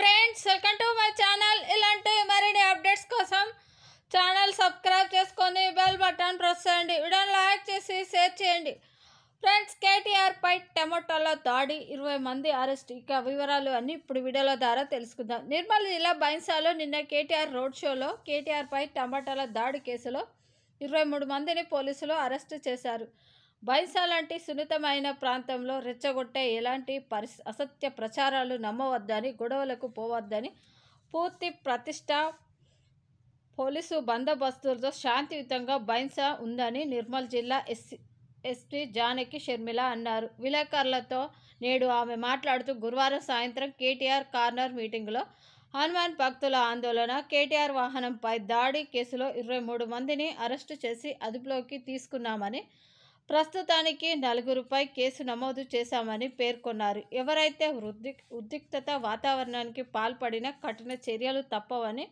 friends welcome to my channel ఇలాంటి మరిన్ని updates కోసం ఛానల్ సబ్స్క్రైబ్ చేసుకొని బెల్ బటన్ ప్రెస్ చేయండి వీడియోని లైక్ చేసి షేర్ చేయండి ఫ్రెండ్స్ కేటీఆర్పై టమోటాల దాడి ఇరవై మంది అరెస్ట్ ఇక వివరాలు అన్నీ ఇప్పుడు వీడియోల ద్వారా తెలుసుకుందాం నిర్మల్ జిల్లా బైన్సాలో నిన్న కేటీఆర్ రోడ్ షోలో కేటీఆర్పై టమాటాల దాడి కేసులో ఇరవై మూడు మందిని పోలీసులు అరెస్ట్ చేశారు బైసా లాంటి సున్నితమైన ప్రాంతంలో రెచ్చగొట్టే ఎలాంటి పరిస్ అసత్య ప్రచారాలు నమ్మవద్దని గొడవలకు పోవద్దని పూర్తి ప్రతిష్ట పోలీసు బందోబస్తులతో శాంతియుతంగా బైన్సా ఉందని నిర్మల్ జిల్లా ఎస్సీ ఎస్పీ జానకి షర్మిల అన్నారు విలేకరులతో నేడు ఆమె మాట్లాడుతూ గురువారం సాయంత్రం కేటీఆర్ కార్నర్ మీటింగ్లో హనుమాన్ భక్తుల ఆందోళన కేటీఆర్ వాహనంపై దాడి కేసులో ఇరవై మూడు మందిని అరెస్టు చేసి అదుపులోకి తీసుకున్నామని ప్రస్తుతానికి నలుగురుపై కేసు నమోదు చేశామని పేర్కొన్నారు ఎవరైతే ఉద్దిక్ ఉద్రిక్తత వాతావరణానికి పాల్పడిన కఠిన చర్యలు తప్పవని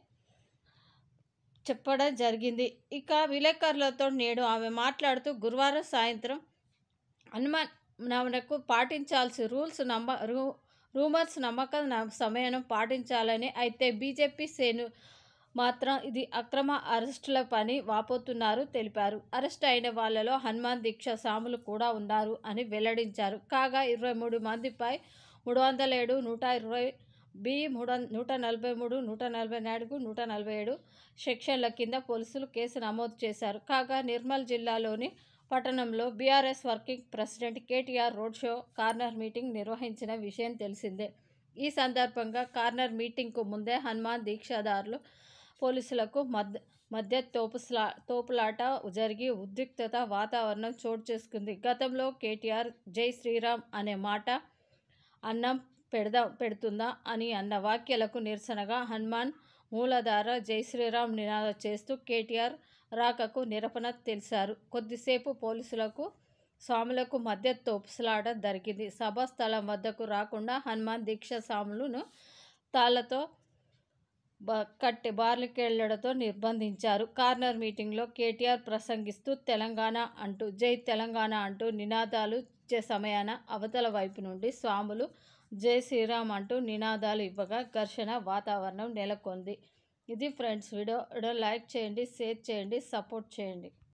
చెప్పడం జరిగింది ఇక విలేకరులతో నేడు ఆమె మాట్లాడుతూ గురువారం సాయంత్రం అనుమానకు పాటించాల్సి రూల్స్ నమ్మ రూ రూమర్స్ నమ్మక సమయం పాటించాలని అయితే బీజేపీ శ్రేణు మాత్రం ఇది అక్రమ అరెస్టుల పని వాపోతున్నారు తెలిపారు అరెస్ట్ అయిన వాళ్లలో హనుమాన్ దీక్ష సాములు కూడా ఉన్నారు అని వెల్లడించారు కాగా ఇరవై మూడు మందిపై మూడు వందల ఏడు నూట ఇరవై బి మూడు నూట నలభై మూడు నూట నలభై నాలుగు నూట నలభై ఏడు సెక్షన్ల కింద పోలీసులు కేసు నమోదు చేశారు కాగా నిర్మల్ జిల్లాలోని పట్టణంలో BRS working president KTR road show corner meeting నిర్వహించిన విషయం తెలిసిందే ఈ సందర్భంగా కార్నర్ మీటింగ్కు ముందే హనుమాన్ దీక్షాదారులు పోలీసులకు మధ్య మధ్య తోపుస్లా తోపులాట జరిగి ఉద్రిక్తత వాతావరణం చోటు చేసుకుంది గతంలో కేటీఆర్ జై శ్రీరామ్ అనే మాట అన్నం పెడదా పెడుతుందా అని అన్న వాక్యాలకు నిరసనగా హనుమాన్ మూలధార జై శ్రీరామ్ నినాదం చేస్తూ కేటీఆర్ రాకకు నిరపణ తెలిసారు కొద్దిసేపు పోలీసులకు స్వాములకు మధ్య తోపుసలాట జరిగింది సభా స్థలం వద్దకు రాకుండా హనుమాన్ దీక్ష స్వాములను తాళ్లతో కట్టె బార్లికేళ్లతో నిర్బంధించారు కార్నర్ మీటింగ్లో కేటీఆర్ ప్రసంగిస్తూ తెలంగాణ అంటూ జై తెలంగాణ అంటూ నినాదాలు ఇచ్చే సమయాన అవతల వైపు నుండి స్వాములు జై శ్రీరామ్ అంటూ నినాదాలు ఇవ్వగా ఘర్షణ వాతావరణం నెలకొంది ఇది ఫ్రెండ్స్ వీడియో లైక్ చేయండి షేర్ చేయండి సపోర్ట్ చేయండి